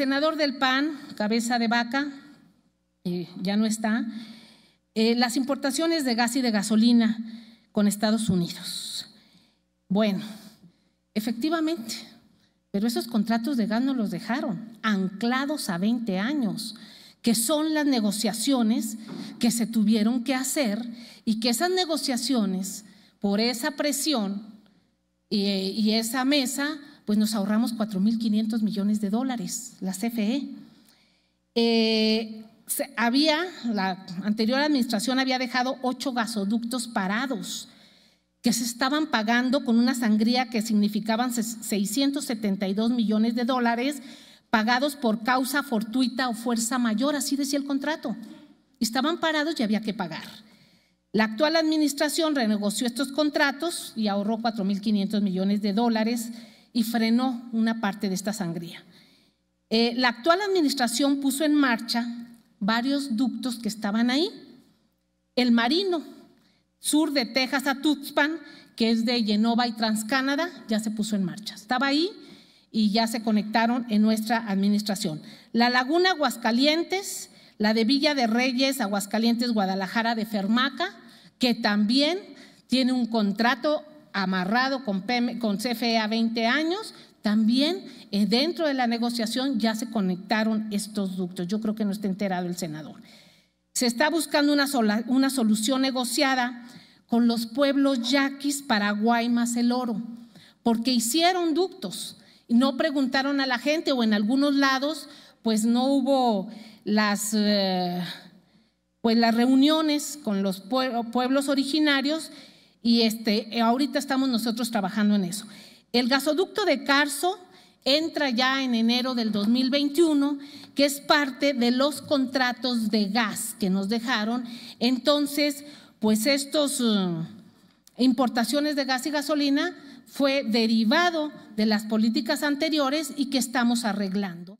senador del PAN, cabeza de vaca, ya no está, eh, las importaciones de gas y de gasolina con Estados Unidos. Bueno, efectivamente, pero esos contratos de gas no los dejaron, anclados a 20 años, que son las negociaciones que se tuvieron que hacer y que esas negociaciones, por esa presión y eh, esa mesa, pues nos ahorramos 4.500 millones de dólares, la CFE. Eh, había, la anterior administración había dejado ocho gasoductos parados que se estaban pagando con una sangría que significaban 672 millones de dólares pagados por causa fortuita o fuerza mayor, así decía el contrato. Estaban parados y había que pagar. La actual administración renegoció estos contratos y ahorró 4.500 millones de dólares y frenó una parte de esta sangría. Eh, la actual administración puso en marcha varios ductos que estaban ahí. El Marino, sur de Texas a Tuxpan, que es de Genova y Transcanada, ya se puso en marcha. Estaba ahí y ya se conectaron en nuestra administración. La Laguna Aguascalientes, la de Villa de Reyes, Aguascalientes, Guadalajara de Fermaca, que también tiene un contrato amarrado con, CFE a 20 años, también eh, dentro de la negociación ya se conectaron estos ductos. Yo creo que no está enterado el senador. Se está buscando una, solución negociada con los pueblos yaquis Paraguay más el Oro, porque hicieron ductos y no preguntaron a la gente o en algunos lados pues no hubo las... Eh, pues las reuniones con los pueblos originarios y este, eh, ahorita estamos nosotros trabajando en eso. El gasoducto de Carso entra ya en enero del 2021, que es parte de los contratos de gas que nos dejaron. Entonces, pues estas eh, importaciones de gas y gasolina fue derivado de las políticas anteriores y que estamos arreglando.